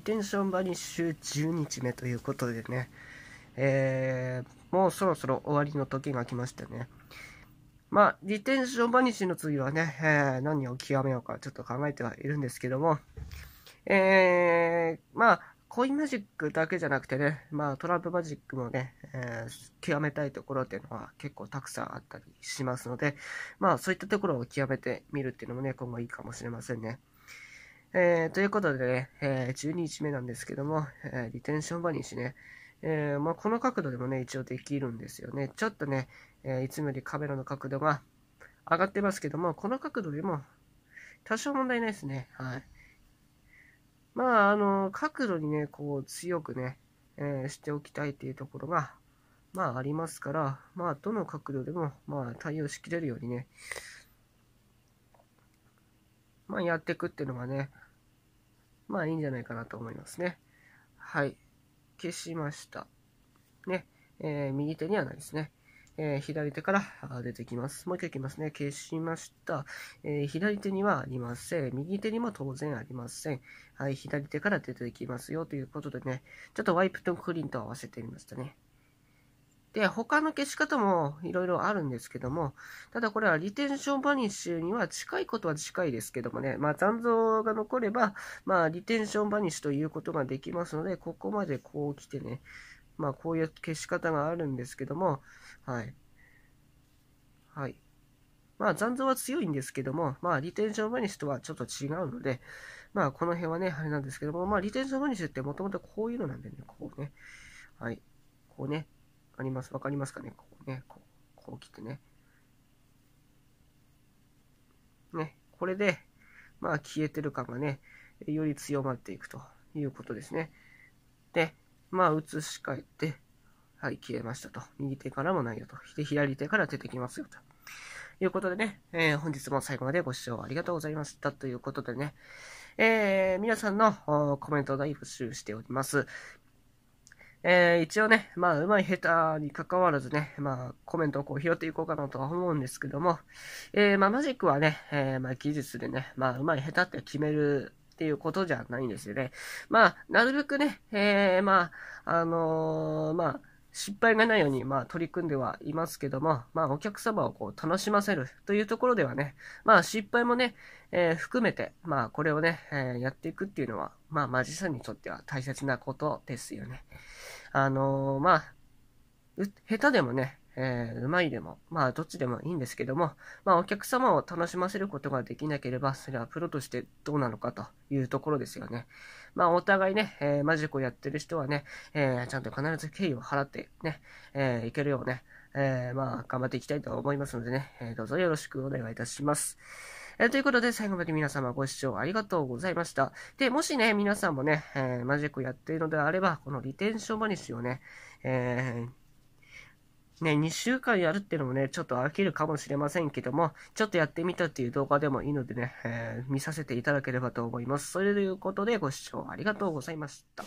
リテンションバニッシュ10日目ということでね、えー、もうそろそろ終わりの時が来ましたね。まあ、リテンションバニッシュの次はね、えー、何を極めようかちょっと考えてはいるんですけども、えー、まあ、コインマジックだけじゃなくてね、まあ、トランプマジックもね、えー、極めたいところっていうのは結構たくさんあったりしますので、まあ、そういったところを極めてみるっていうのもね、今後いいかもしれませんね。えー、ということでね、えー、12日目なんですけども、えー、リテンションバニッシュね、えー、まあ、この角度でもね、一応できるんですよね。ちょっとね、えいつもよりカメラの角度が上がってますけども、この角度でも多少問題ないですね。はい。まあ、あの、角度にね、こう強くね、えしておきたいっていうところが、まあありますから、まあどの角度でも、まあ対応しきれるようにね、まあやっていくっていうのがね、まあいいんじゃないかなと思いますね。はい。消しました。ね。えー、右手にはないですね。えー、左手から出てきます。もう一回いきますね。消しました、えー、左手にはありません。右手にも当然ありません。はい、左手から出てきますよということでね、ちょっとワイプとクリーンと合わせてみましたね。で、他の消し方もいろいろあるんですけども、ただこれはリテンションバニッシュには近いことは近いですけどもね、まあ残像が残れば、まあリテンションバニッシュということができますので、ここまでこう来てね、まあこういう消し方があるんですけども、はい。はい。まあ残像は強いんですけども、まあリテンションバニッシュとはちょっと違うので、まあこの辺はね、あれなんですけども、まあリテンションバニッシュってもともとこういうのなんでね、こうね。はい。こうね、あります。わかりますかねここね。こう、こう来てね。ね。これで、まあ、消えてる感がね、より強まっていくということですね。で、まあ、移し替えて、はい、消えましたと。右手からもないよと。で、左手から出てきますよと。いうことでね、えー、本日も最後までご視聴ありがとうございました。ということでね、えー、皆さんのコメントを大募集しております。えー、一応ね、まあ、うまい下手に関わらずね、まあ、コメントをこう拾っていこうかなとは思うんですけども、えー、まあ、マジックはね、えー、まあ、技術でね、まあ、うまい下手って決めるっていうことじゃないんですよね。まあ、なるべくね、えー、まあ、あのー、まあ、失敗がないように、まあ、取り組んではいますけども、まあ、お客様をこう、楽しませるというところではね、まあ、失敗もね、えー、含めて、まあ、これをね、えー、やっていくっていうのは、まあ、マジさんにとっては大切なことですよね。あのー、まあ、下手でもね、えー、うまいでも、まあ、どっちでもいいんですけども、まあ、お客様を楽しませることができなければ、それはプロとしてどうなのかというところですよね。まあ、お互いね、えー、マジックをやってる人はね、えー、ちゃんと必ず敬意を払ってね、えいけるようね、えまあ、頑張っていきたいと思いますのでね、えどうぞよろしくお願いいたします。えー、ということで、最後まで皆様ご視聴ありがとうございました。で、もしね、皆さんもね、えー、マジックやっているのであれば、このリテンション話をね、えーね、2週間やるっていうのもね、ちょっと飽きるかもしれませんけども、ちょっとやってみたっていう動画でもいいのでね、えー、見させていただければと思います。それということでご視聴ありがとうございました。